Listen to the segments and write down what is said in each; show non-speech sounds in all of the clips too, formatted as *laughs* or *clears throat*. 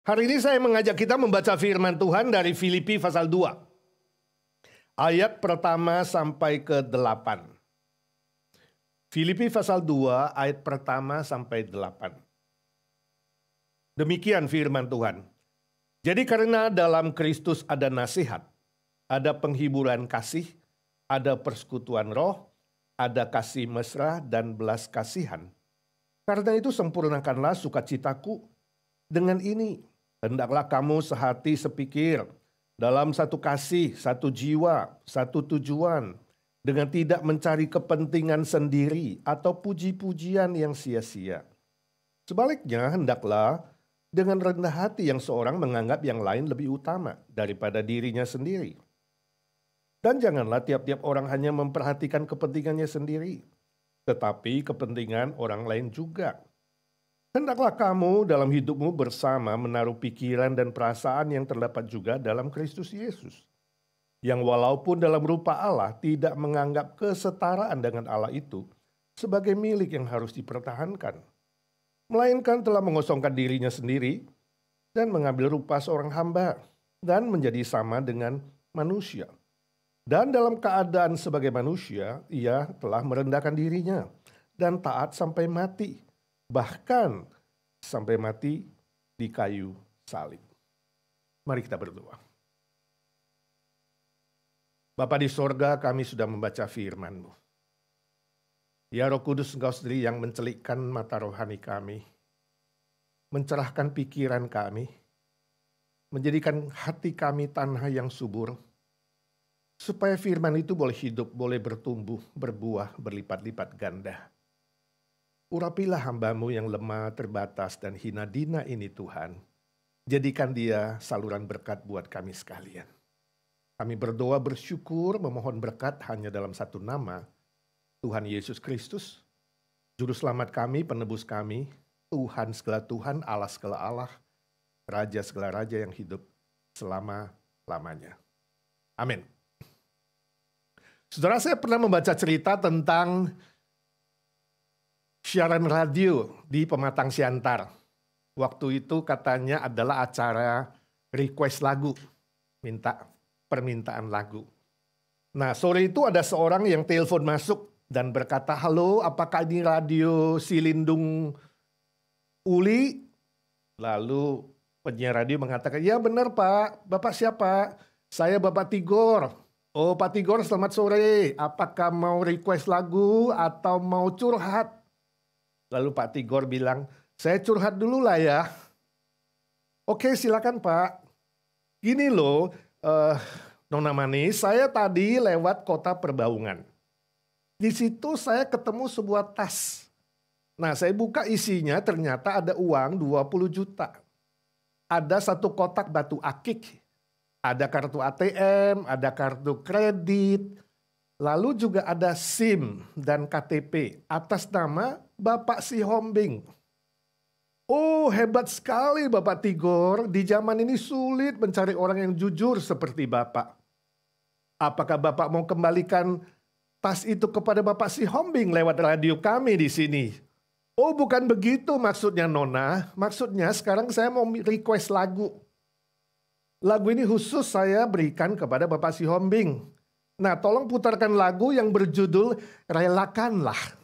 Hari ini saya mengajak kita membaca firman Tuhan dari Filipi pasal 2. Ayat pertama sampai ke delapan. Filipi pasal 2 ayat pertama sampai delapan. Demikian firman Tuhan. Jadi karena dalam Kristus ada nasihat, ada penghiburan kasih, ada persekutuan roh, ada kasih mesra dan belas kasihan. Karena itu sempurnakanlah sukacitaku dengan ini Hendaklah kamu sehati sepikir dalam satu kasih, satu jiwa, satu tujuan, dengan tidak mencari kepentingan sendiri atau puji-pujian yang sia-sia. Sebaliknya, hendaklah dengan rendah hati yang seorang menganggap yang lain lebih utama daripada dirinya sendiri. Dan janganlah tiap-tiap orang hanya memperhatikan kepentingannya sendiri, tetapi kepentingan orang lain juga. Hendaklah kamu dalam hidupmu bersama menaruh pikiran dan perasaan yang terdapat juga dalam Kristus Yesus. Yang walaupun dalam rupa Allah tidak menganggap kesetaraan dengan Allah itu sebagai milik yang harus dipertahankan. Melainkan telah mengosongkan dirinya sendiri dan mengambil rupa seorang hamba dan menjadi sama dengan manusia. Dan dalam keadaan sebagai manusia, ia telah merendahkan dirinya dan taat sampai mati bahkan sampai mati di kayu salib. Mari kita berdoa. Bapa di sorga, kami sudah membaca firman-Mu. Ya Roh Kudus, Engkau sendiri yang mencelikkan mata rohani kami, mencerahkan pikiran kami, menjadikan hati kami tanah yang subur, supaya firman itu boleh hidup, boleh bertumbuh, berbuah, berlipat-lipat ganda. Urapilah hambamu yang lemah, terbatas, dan hina dina ini Tuhan. Jadikan dia saluran berkat buat kami sekalian. Kami berdoa bersyukur memohon berkat hanya dalam satu nama, Tuhan Yesus Kristus, Juru Selamat kami, penebus kami, Tuhan segala Tuhan, Allah segala Allah, Raja segala Raja yang hidup selama-lamanya. Amin. Saudara, saya pernah membaca cerita tentang siaran radio di Pematang Siantar. Waktu itu katanya adalah acara request lagu, minta permintaan lagu. Nah, sore itu ada seorang yang telepon masuk dan berkata, "Halo, apakah ini radio Silindung Uli?" Lalu penyiar radio mengatakan, "Ya benar, Pak. Bapak siapa?" "Saya Bapak Tigor." "Oh, Pak Tigor, selamat sore. Apakah mau request lagu atau mau curhat?" Lalu Pak Tigor bilang, saya curhat dulu lah ya. Oke silakan Pak. Gini loh, uh, Nona Manis, saya tadi lewat kota Perbaungan. Di situ saya ketemu sebuah tas. Nah, saya buka isinya ternyata ada uang 20 juta. Ada satu kotak batu akik. Ada kartu ATM, ada kartu kredit, Lalu juga ada SIM dan KTP atas nama Bapak Si Hombing. Oh hebat sekali Bapak Tigor, di zaman ini sulit mencari orang yang jujur seperti Bapak. Apakah Bapak mau kembalikan tas itu kepada Bapak Si Hombing lewat radio kami di sini? Oh bukan begitu maksudnya Nona, maksudnya sekarang saya mau request lagu. Lagu ini khusus saya berikan kepada Bapak Si Hombing Nah, tolong putarkan lagu yang berjudul Relakanlah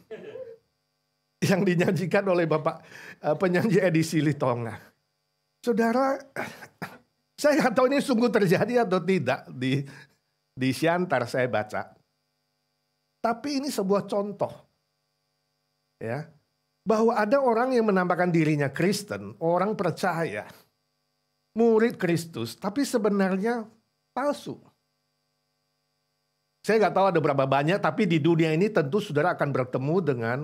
yang dinyanyikan oleh Bapak eh, penyanyi edisi Litonga. Saudara, saya nggak tahu ini sungguh terjadi atau tidak di di Siantar saya baca. Tapi ini sebuah contoh. Ya. Bahwa ada orang yang menampakkan dirinya Kristen, orang percaya, murid Kristus, tapi sebenarnya palsu saya nggak tahu ada berapa banyak, tapi di dunia ini tentu saudara akan bertemu dengan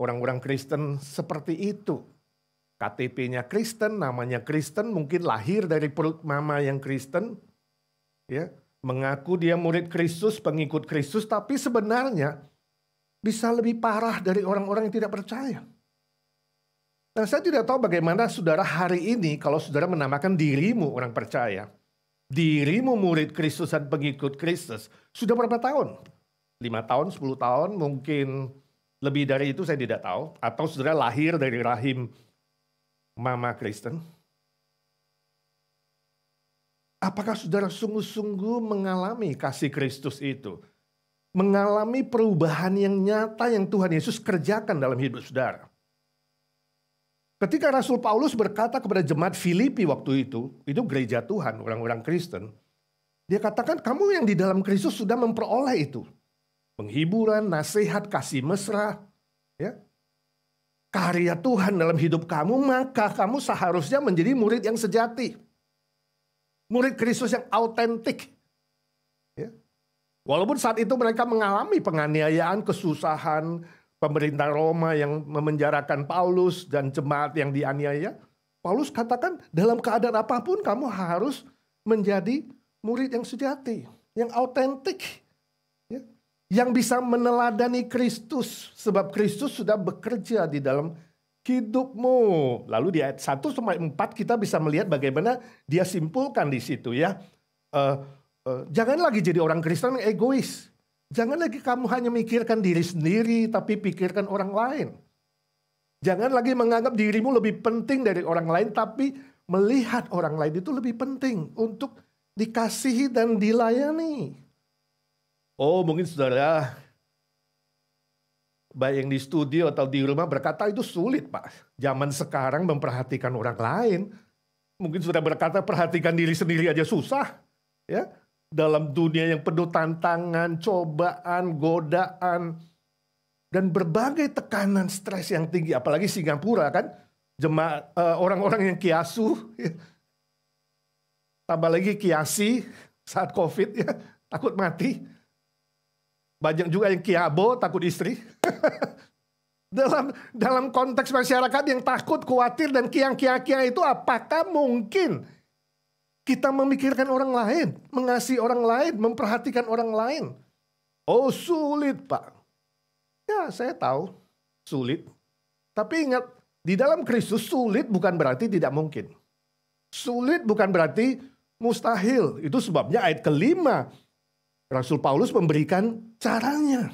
orang-orang Kristen seperti itu. KTP-nya Kristen, namanya Kristen, mungkin lahir dari perut mama yang Kristen, ya mengaku dia murid Kristus, pengikut Kristus, tapi sebenarnya bisa lebih parah dari orang-orang yang tidak percaya. Nah, saya tidak tahu bagaimana saudara hari ini kalau saudara menamakan dirimu orang percaya dirimu murid Kristus dan pengikut Kristus sudah berapa tahun? Lima tahun, sepuluh tahun, mungkin lebih dari itu saya tidak tahu. Atau saudara lahir dari rahim mama Kristen. Apakah saudara sungguh-sungguh mengalami kasih Kristus itu? Mengalami perubahan yang nyata yang Tuhan Yesus kerjakan dalam hidup saudara. Ketika Rasul Paulus berkata kepada jemaat Filipi waktu itu, itu gereja Tuhan, orang-orang Kristen, dia katakan kamu yang di dalam Kristus sudah memperoleh itu. Penghiburan, nasihat, kasih mesra, ya. Karya Tuhan dalam hidup kamu, maka kamu seharusnya menjadi murid yang sejati. Murid Kristus yang autentik. Ya. Walaupun saat itu mereka mengalami penganiayaan, kesusahan, pemerintah Roma yang memenjarakan Paulus dan jemaat yang dianiaya, Paulus katakan dalam keadaan apapun kamu harus menjadi murid yang sejati, yang autentik, ya, yang bisa meneladani Kristus sebab Kristus sudah bekerja di dalam hidupmu. Lalu di ayat 1 sampai 4 kita bisa melihat bagaimana dia simpulkan di situ ya. Uh, uh, jangan lagi jadi orang Kristen yang egois. Jangan lagi kamu hanya mikirkan diri sendiri, tapi pikirkan orang lain. Jangan lagi menganggap dirimu lebih penting dari orang lain, tapi melihat orang lain itu lebih penting untuk dikasihi dan dilayani. Oh, mungkin saudara baik yang di studio atau di rumah berkata itu sulit, Pak. Zaman sekarang memperhatikan orang lain, mungkin sudah berkata perhatikan diri sendiri aja susah, ya dalam dunia yang penuh tantangan, cobaan, godaan, dan berbagai tekanan stres yang tinggi. Apalagi Singapura kan, jemaat eh, orang-orang yang kiasu, ya. tambah lagi kiasi saat COVID, ya, takut mati. Banyak juga yang kiabo, takut istri. *laughs* dalam dalam konteks masyarakat yang takut, khawatir, dan kiang kiang itu apakah mungkin kita memikirkan orang lain, mengasihi orang lain, memperhatikan orang lain. Oh sulit pak. Ya saya tahu sulit. Tapi ingat di dalam Kristus sulit bukan berarti tidak mungkin. Sulit bukan berarti mustahil. Itu sebabnya ayat kelima Rasul Paulus memberikan caranya.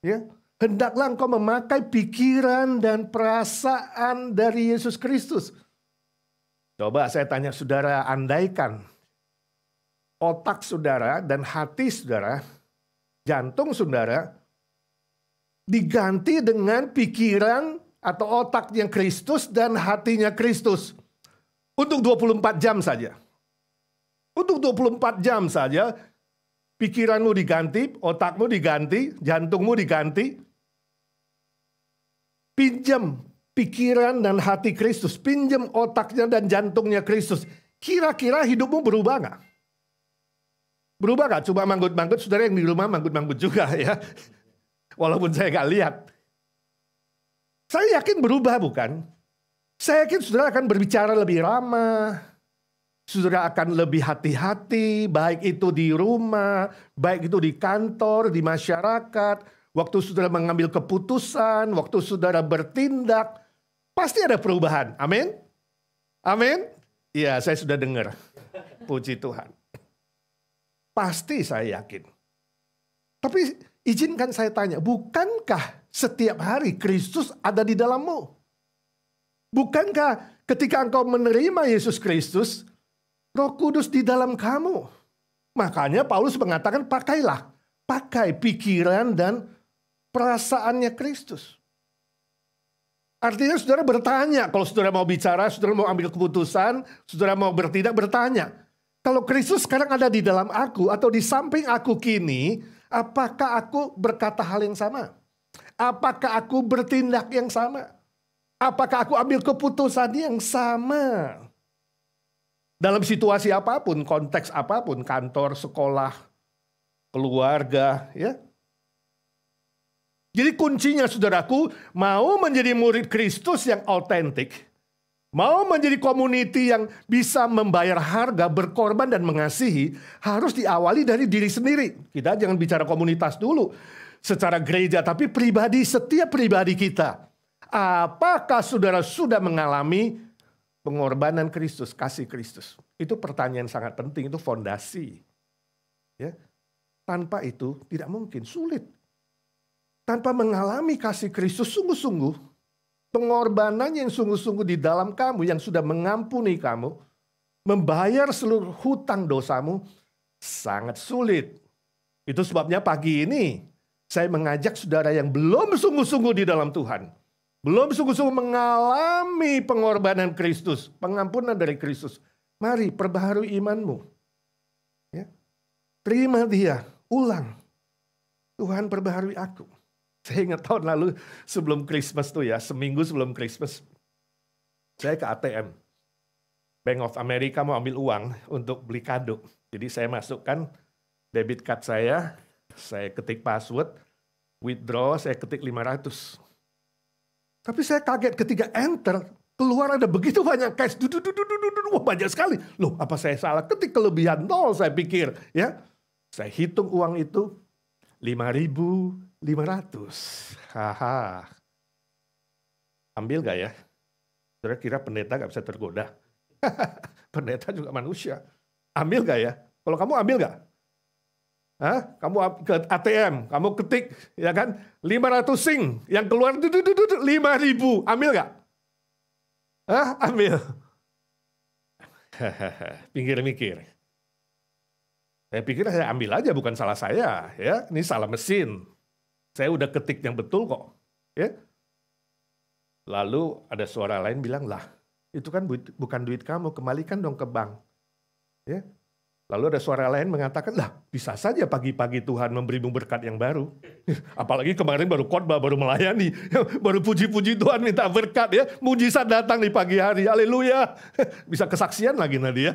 Ya, hendaklah engkau memakai pikiran dan perasaan dari Yesus Kristus Coba saya tanya saudara, andaikan otak saudara dan hati saudara, jantung saudara, diganti dengan pikiran atau otaknya Kristus dan hatinya Kristus. Untuk 24 jam saja. Untuk 24 jam saja, pikiranmu diganti, otakmu diganti, jantungmu diganti. Pinjam pikiran dan hati Kristus. Pinjam otaknya dan jantungnya Kristus. Kira-kira hidupmu berubah nggak? Berubah nggak? Coba manggut-manggut, saudara yang di rumah manggut-manggut juga *laughs* ya. Walaupun saya nggak lihat. Saya yakin berubah bukan? Saya yakin saudara akan berbicara lebih ramah. Saudara akan lebih hati-hati, baik itu di rumah, baik itu di kantor, di masyarakat. Waktu saudara mengambil keputusan, waktu saudara bertindak, Pasti ada perubahan. Amin. Amin. Iya, saya sudah dengar. Puji Tuhan. Pasti saya yakin. Tapi izinkan saya tanya, bukankah setiap hari Kristus ada di dalammu? Bukankah ketika engkau menerima Yesus Kristus, Roh Kudus di dalam kamu? Makanya Paulus mengatakan pakailah, pakai pikiran dan perasaannya Kristus. Artinya saudara bertanya, kalau saudara mau bicara, saudara mau ambil keputusan, saudara mau bertindak, bertanya. Kalau Kristus sekarang ada di dalam aku atau di samping aku kini, apakah aku berkata hal yang sama? Apakah aku bertindak yang sama? Apakah aku ambil keputusan yang sama? Dalam situasi apapun, konteks apapun, kantor, sekolah, keluarga, ya, jadi kuncinya saudaraku, mau menjadi murid Kristus yang autentik, mau menjadi komuniti yang bisa membayar harga, berkorban dan mengasihi, harus diawali dari diri sendiri. Kita jangan bicara komunitas dulu secara gereja, tapi pribadi setiap pribadi kita. Apakah saudara sudah mengalami pengorbanan Kristus, kasih Kristus? Itu pertanyaan sangat penting, itu fondasi. Ya. Tanpa itu tidak mungkin, sulit tanpa mengalami kasih Kristus sungguh-sungguh, pengorbanan yang sungguh-sungguh di dalam kamu yang sudah mengampuni kamu, membayar seluruh hutang dosamu, sangat sulit. Itu sebabnya pagi ini saya mengajak saudara yang belum sungguh-sungguh di dalam Tuhan, belum sungguh-sungguh mengalami pengorbanan Kristus, pengampunan dari Kristus. Mari perbaharui imanmu. Ya. Terima dia, ulang. Tuhan perbaharui aku. Saya ingat tahun lalu sebelum Christmas tuh ya, seminggu sebelum Christmas, saya ke ATM. Bank of America mau ambil uang untuk beli kado. Jadi saya masukkan debit card saya, saya ketik password, withdraw, saya ketik 500. Tapi saya kaget ketika enter, keluar ada begitu banyak cash. -du -du -du -du -du -du, wah banyak sekali. Loh, apa saya salah? Ketik kelebihan nol, saya pikir. ya. Saya hitung uang itu, 5.500. Haha. Ambil gak ya? Saudara kira pendeta gak bisa tergoda? *laughs* pendeta juga manusia. Ambil gak ya? Kalau kamu ambil gak? Hah? Kamu ke ATM, kamu ketik, ya kan? 500 sing, yang keluar 5000, ambil gak? Hah? Ambil. *laughs* Pinggir mikir. Saya pikir saya ambil aja bukan salah saya ya, ini salah mesin. Saya udah ketik yang betul kok. Ya. Lalu ada suara lain bilang, "Lah, itu kan bu bukan duit kamu, kembalikan dong ke bank." Ya. Lalu ada suara lain mengatakan, "Lah, bisa saja pagi-pagi Tuhan memberimu berkat yang baru." *laughs* Apalagi kemarin baru khotbah, baru melayani, *laughs* baru puji-puji Tuhan minta berkat ya. Mujizat datang di pagi hari. Haleluya. *laughs* Bisa kesaksian lagi nanti ya.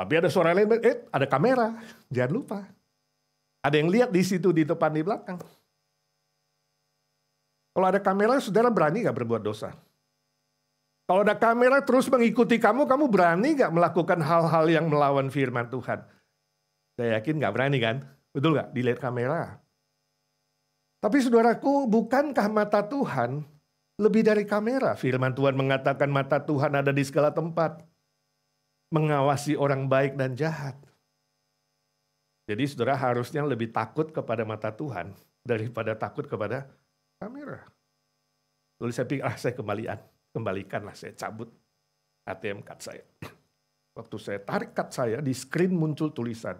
Tapi ada suara lain, eh ada kamera, jangan lupa. Ada yang lihat di situ, di depan, di belakang. Kalau ada kamera, saudara berani gak berbuat dosa? Kalau ada kamera terus mengikuti kamu, kamu berani gak melakukan hal-hal yang melawan firman Tuhan? Saya yakin gak berani kan? Betul gak? Dilihat kamera. Tapi saudaraku, bukankah mata Tuhan lebih dari kamera? Firman Tuhan mengatakan mata Tuhan ada di segala tempat mengawasi orang baik dan jahat. Jadi saudara harusnya lebih takut kepada mata Tuhan daripada takut kepada kamera. Lalu saya pikir, ah saya kembalian, kembalikanlah saya cabut ATM card saya. *clears throat* Waktu saya tarik card saya, di screen muncul tulisan,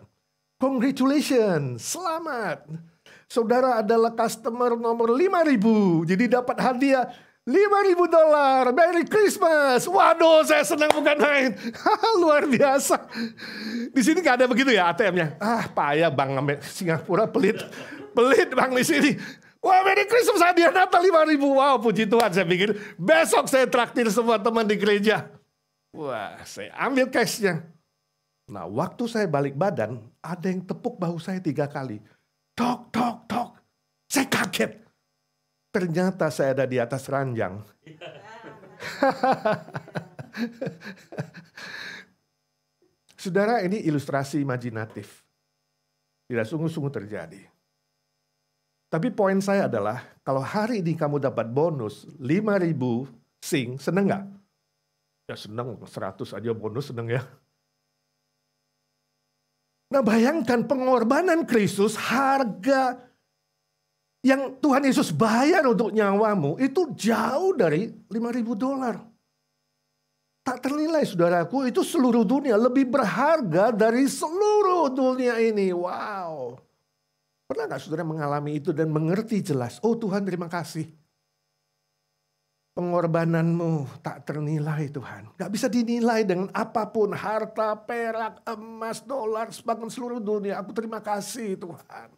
Congratulations, selamat. Saudara adalah customer nomor 5000, jadi dapat hadiah ribu dolar, Merry Christmas. Waduh, saya senang bukan main. *laughs* Luar biasa. Di sini gak ada begitu ya ATM-nya. Ah, payah Bang Singapura pelit. Pelit Bang di sini. Wah Merry Christmas hadiah Natal 5 ribu. Wow puji Tuhan saya pikir. Besok saya traktir semua teman di gereja. Wah saya ambil cashnya. Nah waktu saya balik badan ada yang tepuk bahu saya tiga kali. Tok tok tok. Saya kaget ternyata saya ada di atas ranjang. *laughs* Saudara, ini ilustrasi imajinatif. Tidak sungguh-sungguh terjadi. Tapi poin saya adalah, kalau hari ini kamu dapat bonus 5000 sing, seneng nggak? Ya seneng, 100 aja bonus seneng ya. Nah bayangkan pengorbanan Kristus harga yang Tuhan Yesus bayar untuk nyawamu itu jauh dari 5000 dolar. Tak ternilai saudaraku, itu seluruh dunia lebih berharga dari seluruh dunia ini. Wow. Pernah nggak saudara mengalami itu dan mengerti jelas? Oh Tuhan terima kasih. Pengorbananmu tak ternilai Tuhan. Gak bisa dinilai dengan apapun. Harta, perak, emas, dolar, sebagian seluruh dunia. Aku terima kasih Tuhan.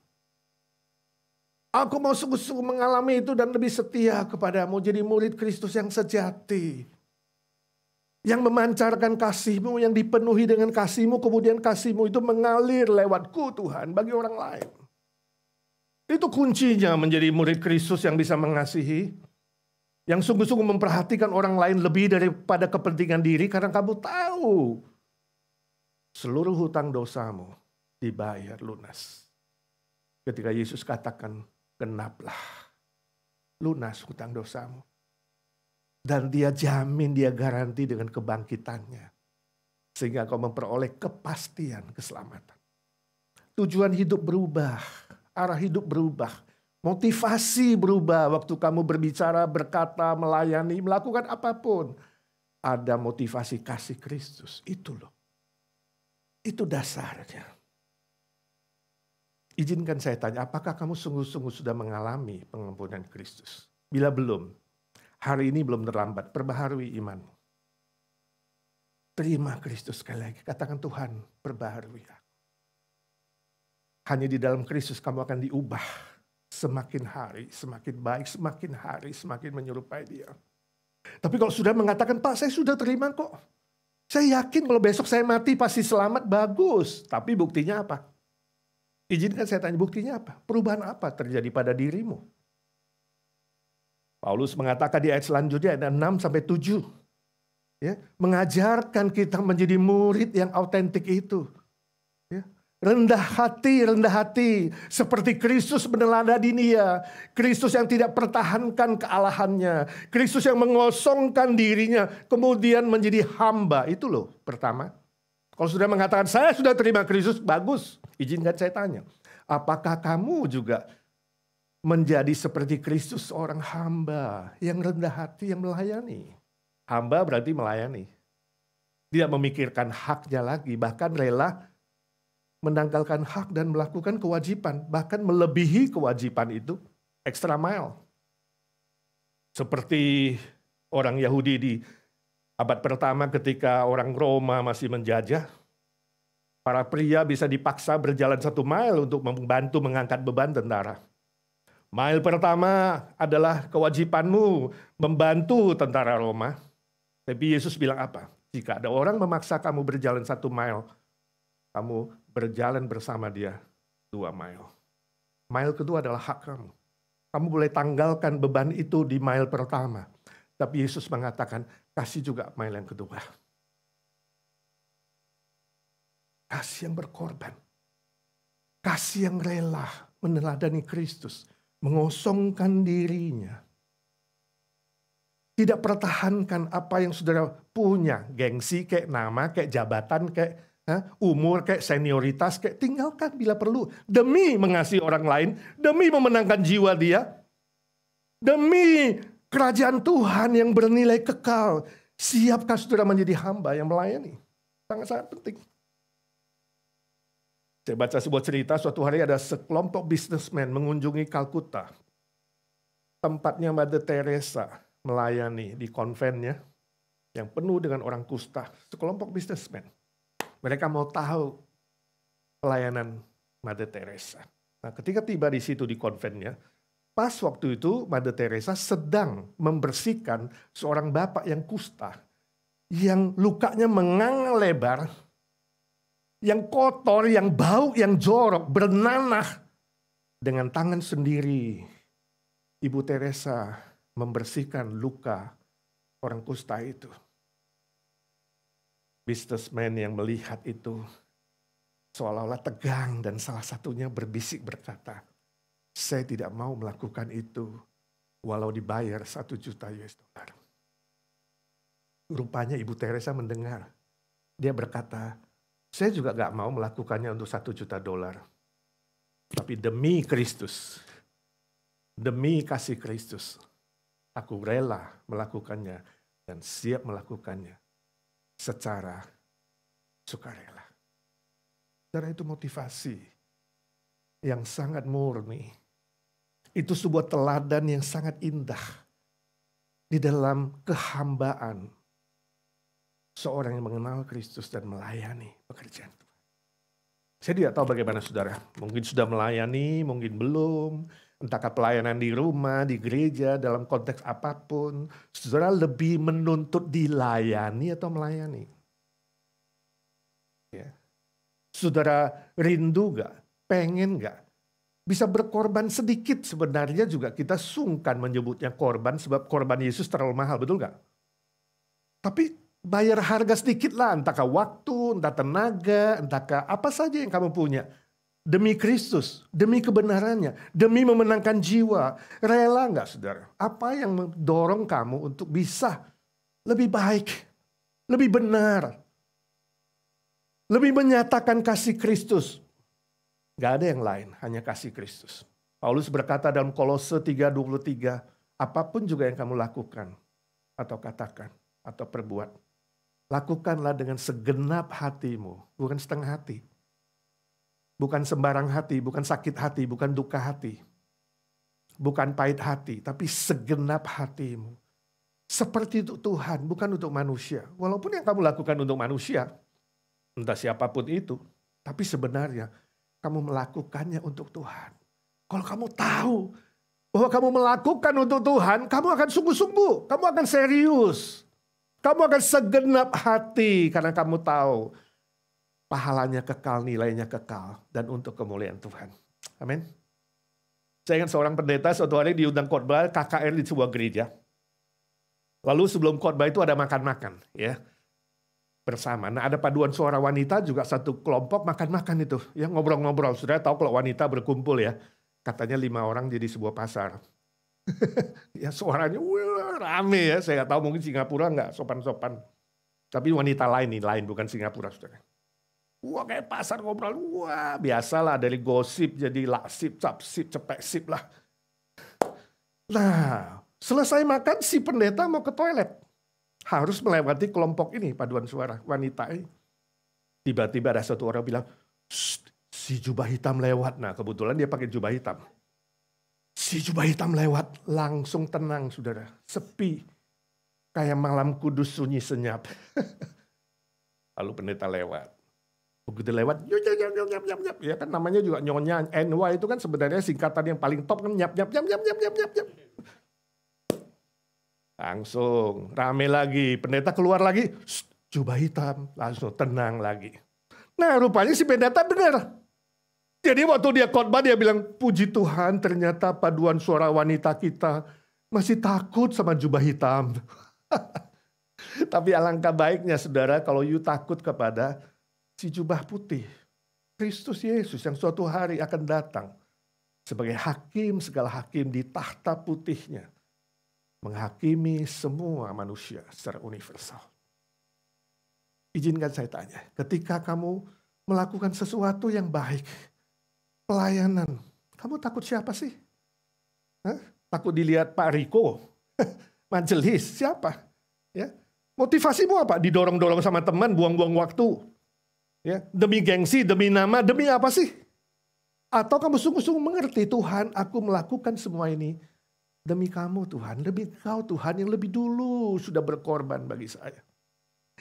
Aku mau sungguh-sungguh mengalami itu dan lebih setia kepadamu. Jadi murid Kristus yang sejati. Yang memancarkan kasihmu, yang dipenuhi dengan kasihmu. Kemudian kasihmu itu mengalir lewatku Tuhan bagi orang lain. Itu kuncinya menjadi murid Kristus yang bisa mengasihi. Yang sungguh-sungguh memperhatikan orang lain lebih daripada kepentingan diri. Karena kamu tahu seluruh hutang dosamu dibayar lunas. Ketika Yesus katakan, genaplah lunas hutang dosamu. Dan dia jamin, dia garanti dengan kebangkitannya. Sehingga kau memperoleh kepastian keselamatan. Tujuan hidup berubah, arah hidup berubah. Motivasi berubah waktu kamu berbicara, berkata, melayani, melakukan apapun. Ada motivasi kasih Kristus, itu loh. Itu dasarnya. Izinkan saya tanya, apakah kamu sungguh-sungguh sudah mengalami pengampunan Kristus? Bila belum, hari ini belum terlambat, perbaharui iman. Terima Kristus sekali lagi, katakan Tuhan, perbaharui aku. Hanya di dalam Kristus kamu akan diubah semakin hari, semakin baik, semakin hari, semakin menyerupai dia. Tapi kalau sudah mengatakan, Pak saya sudah terima kok. Saya yakin kalau besok saya mati pasti selamat, bagus. Tapi buktinya apa? Izinkan saya tanya buktinya apa? Perubahan apa terjadi pada dirimu? Paulus mengatakan di ayat selanjutnya ada 6 sampai 7. Ya, mengajarkan kita menjadi murid yang autentik itu. Ya, rendah hati, rendah hati. Seperti Kristus meneladani dunia. Kristus yang tidak pertahankan kealahannya. Kristus yang mengosongkan dirinya. Kemudian menjadi hamba. Itu loh pertama. Kalau sudah mengatakan saya sudah terima Kristus, bagus. Izinkan saya tanya, apakah kamu juga menjadi seperti Kristus seorang hamba yang rendah hati yang melayani? Hamba berarti melayani. Tidak memikirkan haknya lagi, bahkan rela menanggalkan hak dan melakukan kewajiban, bahkan melebihi kewajiban itu extra mile. Seperti orang Yahudi di Abad pertama ketika orang Roma masih menjajah, para pria bisa dipaksa berjalan satu mile untuk membantu mengangkat beban tentara. Mile pertama adalah kewajibanmu membantu tentara Roma. Tapi Yesus bilang apa? Jika ada orang memaksa kamu berjalan satu mile, kamu berjalan bersama dia dua mile. Mile kedua adalah hak kamu. Kamu boleh tanggalkan beban itu di mile pertama. Tapi Yesus mengatakan, Kasih juga mile yang kedua. Kasih yang berkorban. Kasih yang rela meneladani Kristus. Mengosongkan dirinya. Tidak pertahankan apa yang saudara punya. Gengsi kayak nama, kayak jabatan, kayak umur kayak senioritas kayak tinggalkan bila perlu demi mengasihi orang lain, demi memenangkan jiwa dia, demi Kerajaan Tuhan yang bernilai kekal. Siapkah saudara menjadi hamba yang melayani? Sangat-sangat penting. Saya baca sebuah cerita, suatu hari ada sekelompok bisnismen mengunjungi Kalkuta. Tempatnya Mother Teresa melayani di konvennya yang penuh dengan orang kusta. Sekelompok bisnismen. Mereka mau tahu pelayanan Mother Teresa. Nah ketika tiba di situ di konvennya, pas waktu itu Mother Teresa sedang membersihkan seorang bapak yang kusta, yang lukanya mengang lebar, yang kotor, yang bau, yang jorok, bernanah dengan tangan sendiri. Ibu Teresa membersihkan luka orang kusta itu. Businessman yang melihat itu seolah-olah tegang dan salah satunya berbisik berkata, saya tidak mau melakukan itu walau dibayar satu juta US dollar. Rupanya Ibu Teresa mendengar. Dia berkata, saya juga gak mau melakukannya untuk satu juta dolar. Tapi demi Kristus, demi kasih Kristus, aku rela melakukannya dan siap melakukannya secara sukarela. Saudara itu motivasi yang sangat murni itu sebuah teladan yang sangat indah di dalam kehambaan seorang yang mengenal Kristus dan melayani pekerjaan Tuhan. Saya tidak tahu bagaimana saudara, mungkin sudah melayani, mungkin belum, entahkah pelayanan di rumah, di gereja, dalam konteks apapun, saudara lebih menuntut dilayani atau melayani. Ya. Saudara rindu gak? Pengen gak? bisa berkorban sedikit sebenarnya juga kita sungkan menyebutnya korban sebab korban Yesus terlalu mahal betul nggak? Tapi bayar harga sedikit lah entahkah waktu, entah tenaga, entahkah apa saja yang kamu punya. Demi Kristus, demi kebenarannya, demi memenangkan jiwa. Rela nggak saudara? Apa yang mendorong kamu untuk bisa lebih baik, lebih benar, lebih menyatakan kasih Kristus, Gak ada yang lain, hanya kasih Kristus. Paulus berkata dalam Kolose 3:23, apapun juga yang kamu lakukan atau katakan atau perbuat, lakukanlah dengan segenap hatimu, bukan setengah hati. Bukan sembarang hati, bukan sakit hati, bukan duka hati. Bukan pahit hati, tapi segenap hatimu. Seperti itu Tuhan, bukan untuk manusia. Walaupun yang kamu lakukan untuk manusia, entah siapapun itu, tapi sebenarnya kamu melakukannya untuk Tuhan. Kalau kamu tahu bahwa kamu melakukan untuk Tuhan, kamu akan sungguh-sungguh, kamu akan serius. Kamu akan segenap hati karena kamu tahu pahalanya kekal, nilainya kekal dan untuk kemuliaan Tuhan. Amin. Saya ingat seorang pendeta suatu hari diundang khotbah KKR di sebuah gereja. Lalu sebelum khotbah itu ada makan-makan, ya bersama. Nah ada paduan suara wanita juga satu kelompok makan-makan itu. Ya ngobrol-ngobrol. Sudah tahu kalau wanita berkumpul ya. Katanya lima orang jadi sebuah pasar. *laughs* ya suaranya wah, rame ya. Saya nggak tahu mungkin Singapura nggak sopan-sopan. Tapi wanita lain nih, lain bukan Singapura sudah. Wah kayak pasar ngobrol, wah biasalah dari gosip jadi laksip, capsip, cepek sip lah. Nah selesai makan si pendeta mau ke toilet harus melewati kelompok ini paduan suara wanita ini. Tiba-tiba ada satu orang bilang, si jubah hitam lewat. Nah kebetulan dia pakai jubah hitam. Si jubah hitam lewat, langsung tenang saudara, sepi. Kayak malam kudus sunyi senyap. *laughs* Lalu pendeta lewat. Begitu lewat, yuk, yuk, yuk, yuk, yuk, yuk. ya kan namanya juga nyonya, NY itu kan sebenarnya singkatan yang paling top kan, nyap, nyap, nyap, nyap, nyap, nyap, nyap. Langsung rame lagi, pendeta keluar lagi, jubah hitam, langsung tenang lagi. Nah rupanya si pendeta dengar. Jadi waktu dia khotbah dia bilang, puji Tuhan ternyata paduan suara wanita kita masih takut sama jubah hitam. *laughs* Tapi alangkah baiknya saudara kalau you takut kepada si jubah putih. Kristus Yesus yang suatu hari akan datang sebagai hakim segala hakim di tahta putihnya menghakimi semua manusia secara universal. Izinkan saya tanya, ketika kamu melakukan sesuatu yang baik, pelayanan, kamu takut siapa sih? Hah? Takut dilihat Pak Riko, *laughs* majelis, siapa? Ya, motivasimu apa? Didorong-dorong sama teman, buang-buang waktu, ya, demi gengsi, demi nama, demi apa sih? Atau kamu sungguh-sungguh mengerti Tuhan, aku melakukan semua ini Demi kamu Tuhan, lebih kau Tuhan yang lebih dulu sudah berkorban bagi saya.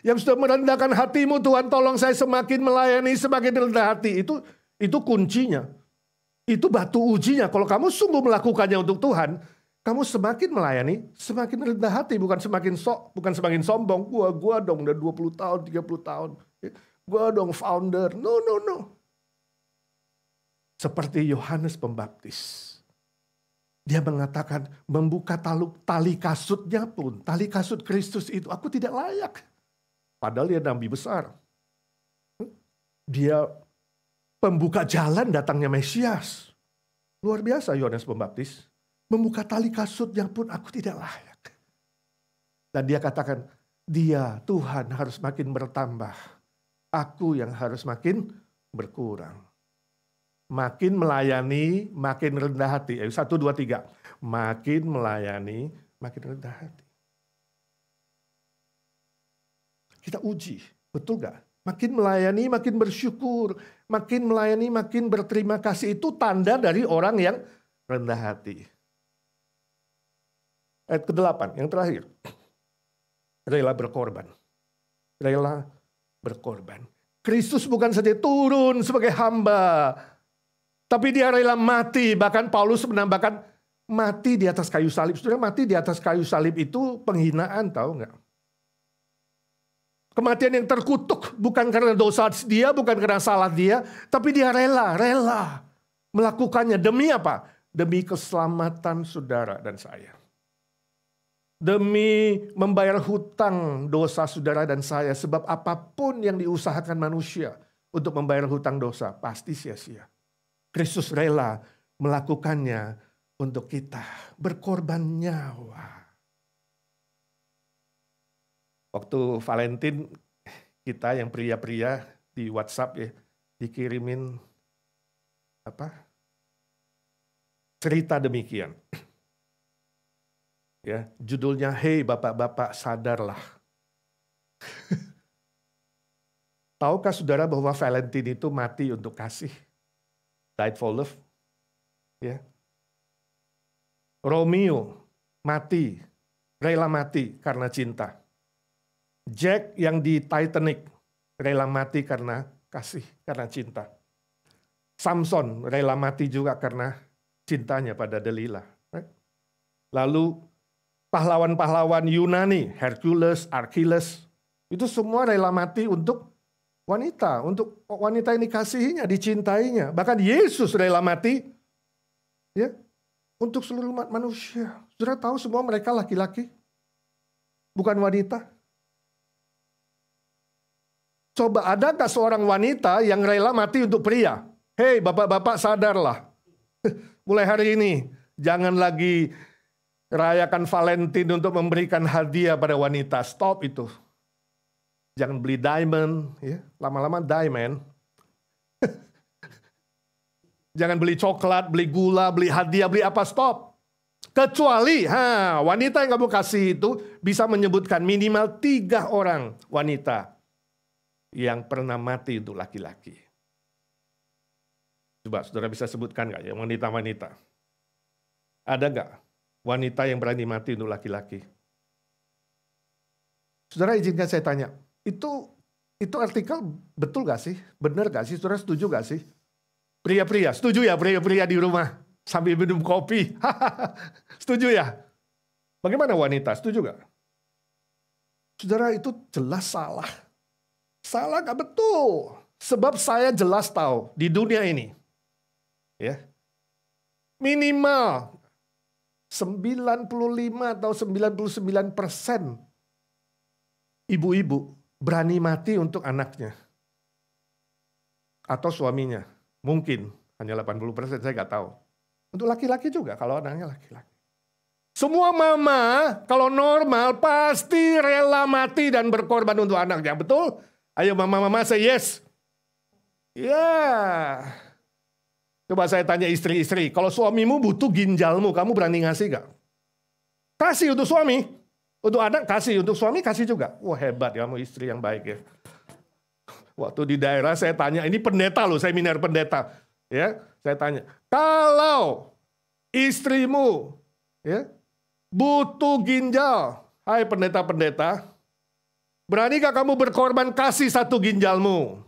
Yang sudah merendahkan hatimu Tuhan tolong saya semakin melayani, semakin rendah hati. Itu itu kuncinya. Itu batu ujinya. Kalau kamu sungguh melakukannya untuk Tuhan, kamu semakin melayani, semakin rendah hati, bukan semakin sok, bukan semakin sombong. Gua gua dong udah 20 tahun, 30 tahun. Gua dong founder. No, no, no. Seperti Yohanes Pembaptis dia mengatakan membuka taluk, tali kasutnya pun, tali kasut Kristus itu aku tidak layak. Padahal dia nabi besar. Dia pembuka jalan datangnya Mesias. Luar biasa Yohanes Pembaptis. Membuka tali kasutnya pun aku tidak layak. Dan dia katakan, dia Tuhan harus makin bertambah. Aku yang harus makin berkurang makin melayani, makin rendah hati. Ayo, eh, satu, dua, tiga. Makin melayani, makin rendah hati. Kita uji, betul gak? Makin melayani, makin bersyukur. Makin melayani, makin berterima kasih. Itu tanda dari orang yang rendah hati. Ayat ke-8, yang terakhir. Rela berkorban. Rela berkorban. Kristus bukan saja turun sebagai hamba, tapi dia rela mati. Bahkan Paulus menambahkan mati di atas kayu salib. Sudah mati di atas kayu salib itu penghinaan tahu nggak? Kematian yang terkutuk bukan karena dosa dia, bukan karena salah dia, tapi dia rela, rela melakukannya demi apa? Demi keselamatan saudara dan saya. Demi membayar hutang dosa saudara dan saya sebab apapun yang diusahakan manusia untuk membayar hutang dosa pasti sia-sia. Kristus rela melakukannya untuk kita, berkorban nyawa. Waktu Valentin, kita yang pria-pria di WhatsApp ya, dikirimin apa cerita demikian. Ya, judulnya Hey Bapak-bapak sadarlah. *laughs* Tahukah saudara bahwa Valentin itu mati untuk kasih? died for love. Ya. Romeo mati, rela mati karena cinta. Jack yang di Titanic rela mati karena kasih, karena cinta. Samson rela mati juga karena cintanya pada Delilah. Eh? Lalu pahlawan-pahlawan Yunani, Hercules, Achilles, itu semua rela mati untuk wanita, untuk wanita yang dikasihinya, dicintainya. Bahkan Yesus rela mati ya untuk seluruh umat manusia. Sudah tahu semua mereka laki-laki, bukan wanita. Coba adakah seorang wanita yang rela mati untuk pria? Hei bapak-bapak sadarlah. *laughs* Mulai hari ini jangan lagi rayakan Valentine untuk memberikan hadiah pada wanita. Stop itu jangan beli diamond, ya. Lama-lama diamond. *laughs* jangan beli coklat, beli gula, beli hadiah, beli apa stop. Kecuali ha, wanita yang kamu kasih itu bisa menyebutkan minimal tiga orang wanita yang pernah mati untuk laki-laki. Coba saudara bisa sebutkan nggak ya wanita-wanita? Ada nggak wanita yang berani mati untuk laki-laki? Saudara izinkan saya tanya, itu itu artikel betul gak sih? Bener gak sih? Saudara setuju gak sih? Pria-pria, setuju ya pria-pria di rumah sambil minum kopi. *laughs* setuju ya? Bagaimana wanita? Setuju gak? Saudara itu jelas salah. Salah gak betul. Sebab saya jelas tahu di dunia ini. ya Minimal 95 atau 99 persen ibu-ibu berani mati untuk anaknya atau suaminya. Mungkin hanya 80%, saya nggak tahu. Untuk laki-laki juga, kalau anaknya laki-laki. Semua mama kalau normal pasti rela mati dan berkorban untuk anaknya, betul? Ayo mama-mama saya yes. Ya. Yeah. Coba saya tanya istri-istri, kalau suamimu butuh ginjalmu, kamu berani ngasih gak? Kasih untuk suami. Untuk anak kasih, untuk suami kasih juga. Wah hebat ya, kamu istri yang baik ya. Waktu di daerah saya tanya, ini pendeta loh, saya seminar pendeta. Ya, saya tanya, kalau istrimu ya butuh ginjal, hai pendeta-pendeta, beranikah kamu berkorban kasih satu ginjalmu?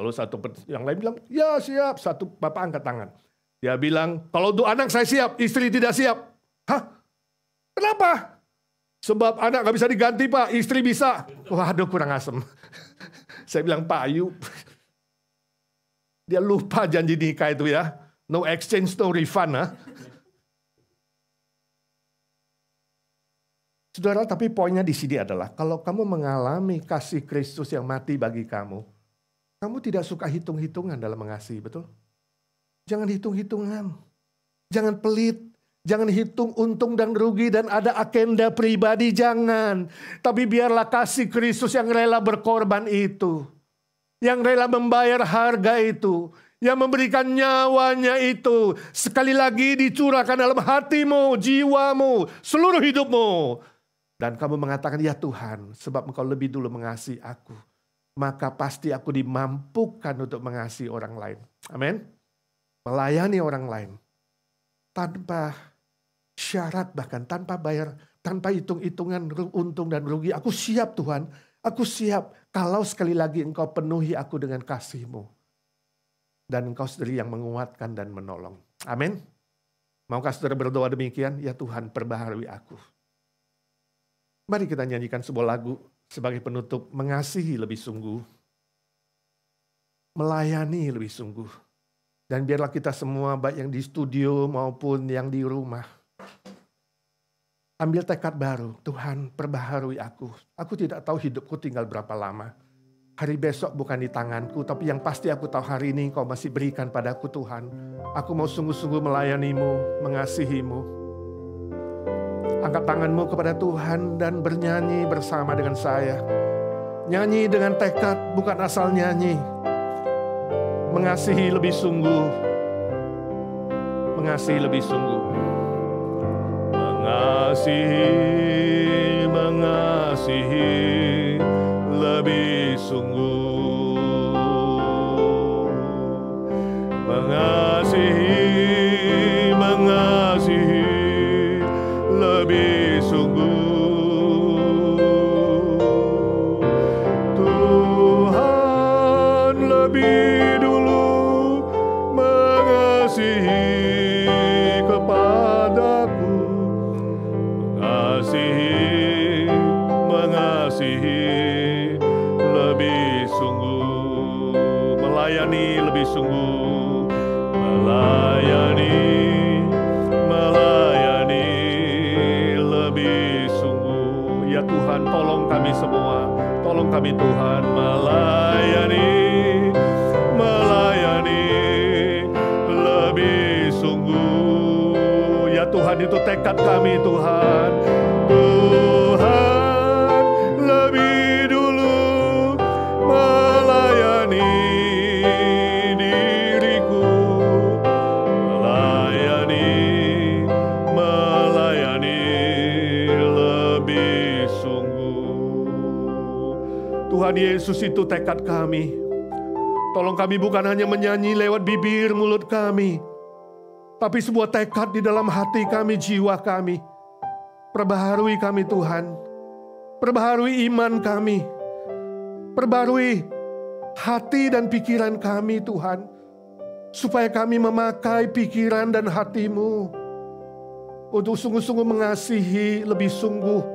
Lalu satu yang lain bilang, ya siap. Satu bapak angkat tangan. Dia bilang, kalau untuk anak saya siap, istri tidak siap. Hah? Kenapa? Sebab anak nggak bisa diganti pak, istri bisa. Waduh kurang asem. *laughs* Saya bilang Pak Ayu, dia lupa janji nikah itu ya. No exchange, no refund. Ha? Saudara, tapi poinnya di sini adalah kalau kamu mengalami kasih Kristus yang mati bagi kamu, kamu tidak suka hitung-hitungan dalam mengasihi, betul? Jangan hitung-hitungan. Jangan pelit. Jangan hitung untung dan rugi dan ada agenda pribadi, jangan. Tapi biarlah kasih Kristus yang rela berkorban itu. Yang rela membayar harga itu. Yang memberikan nyawanya itu. Sekali lagi dicurahkan dalam hatimu, jiwamu, seluruh hidupmu. Dan kamu mengatakan, ya Tuhan, sebab engkau lebih dulu mengasihi aku. Maka pasti aku dimampukan untuk mengasihi orang lain. Amin. Melayani orang lain. Tanpa syarat bahkan tanpa bayar, tanpa hitung-hitungan untung dan rugi. Aku siap Tuhan, aku siap kalau sekali lagi engkau penuhi aku dengan kasihmu. Dan engkau sendiri yang menguatkan dan menolong. Amin. Maukah saudara berdoa demikian? Ya Tuhan perbaharui aku. Mari kita nyanyikan sebuah lagu sebagai penutup. Mengasihi lebih sungguh. Melayani lebih sungguh. Dan biarlah kita semua baik yang di studio maupun yang di rumah Ambil tekad baru, Tuhan perbaharui aku. Aku tidak tahu hidupku tinggal berapa lama. Hari besok bukan di tanganku, tapi yang pasti aku tahu hari ini kau masih berikan padaku Tuhan. Aku mau sungguh-sungguh melayanimu, mengasihimu. Angkat tanganmu kepada Tuhan dan bernyanyi bersama dengan saya. Nyanyi dengan tekad, bukan asal nyanyi. Mengasihi lebih sungguh. Mengasihi lebih sungguh. mga sihir, mga sihir. Tekad kami Tuhan. Tuhan lebih dulu melayani diriku, melayani, melayani lebih sungguh. Tuhan Yesus itu tekad kami. Tolong kami bukan hanya menyanyi lewat bibir mulut kami, tapi sebuah tekad di dalam hati kami, jiwa kami. Perbaharui kami Tuhan. Perbaharui iman kami. Perbaharui hati dan pikiran kami Tuhan. Supaya kami memakai pikiran dan hatimu. Untuk sungguh-sungguh mengasihi lebih sungguh.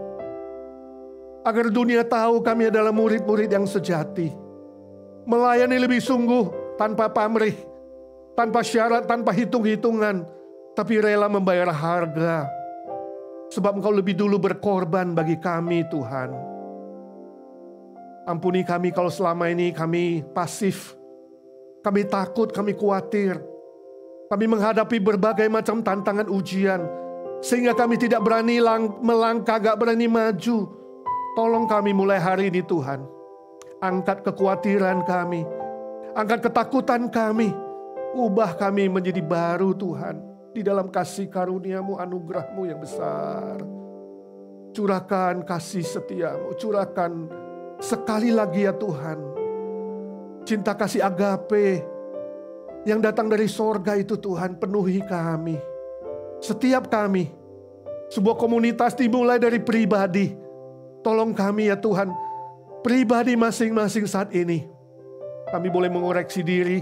Agar dunia tahu kami adalah murid-murid yang sejati. Melayani lebih sungguh tanpa pamrih tanpa syarat, tanpa hitung-hitungan, tapi rela membayar harga. Sebab Engkau lebih dulu berkorban bagi kami, Tuhan. Ampuni kami kalau selama ini kami pasif, kami takut, kami khawatir, kami menghadapi berbagai macam tantangan ujian, sehingga kami tidak berani melangkah, gak berani maju. Tolong kami mulai hari ini, Tuhan. Angkat kekhawatiran kami, angkat ketakutan kami Ubah kami menjadi baru Tuhan. Di dalam kasih karuniamu, anugerahmu yang besar. Curahkan kasih setiamu. Curahkan sekali lagi ya Tuhan. Cinta kasih agape yang datang dari sorga itu Tuhan penuhi kami. Setiap kami, sebuah komunitas dimulai dari pribadi. Tolong kami ya Tuhan, pribadi masing-masing saat ini. Kami boleh mengoreksi diri,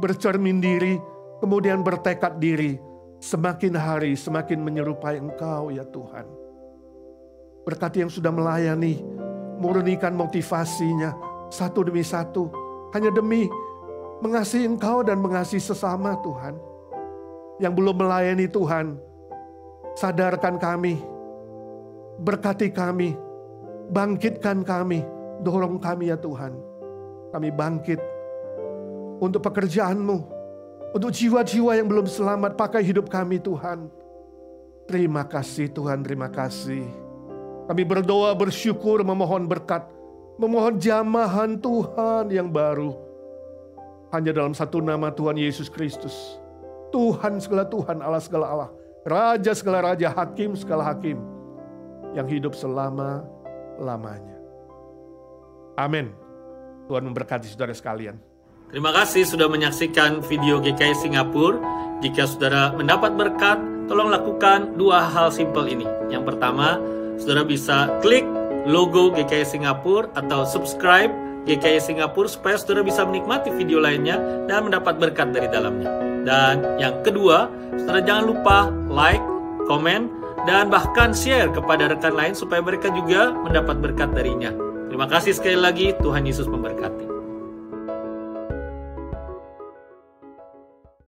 bercermin diri, kemudian bertekad diri, semakin hari semakin menyerupai Engkau ya Tuhan. Berkati yang sudah melayani, murnikan motivasinya satu demi satu, hanya demi mengasihi Engkau dan mengasihi sesama Tuhan. Yang belum melayani Tuhan, sadarkan kami, berkati kami, bangkitkan kami, dorong kami ya Tuhan. Kami bangkit untuk pekerjaanmu, untuk jiwa-jiwa yang belum selamat, pakai hidup kami Tuhan. Terima kasih Tuhan, terima kasih. Kami berdoa, bersyukur, memohon berkat, memohon jamahan Tuhan yang baru. Hanya dalam satu nama Tuhan Yesus Kristus. Tuhan segala Tuhan, Allah segala Allah. Raja segala Raja, Hakim segala Hakim. Yang hidup selama-lamanya. Amin. Tuhan memberkati saudara sekalian. Terima kasih sudah menyaksikan video GKI Singapura. Jika saudara mendapat berkat, tolong lakukan dua hal simple ini. Yang pertama, saudara bisa klik logo GKI Singapura atau subscribe GKI Singapura supaya saudara bisa menikmati video lainnya dan mendapat berkat dari dalamnya. Dan yang kedua, saudara jangan lupa like, komen, dan bahkan share kepada rekan lain supaya mereka juga mendapat berkat darinya. Terima kasih sekali lagi, Tuhan Yesus memberkati.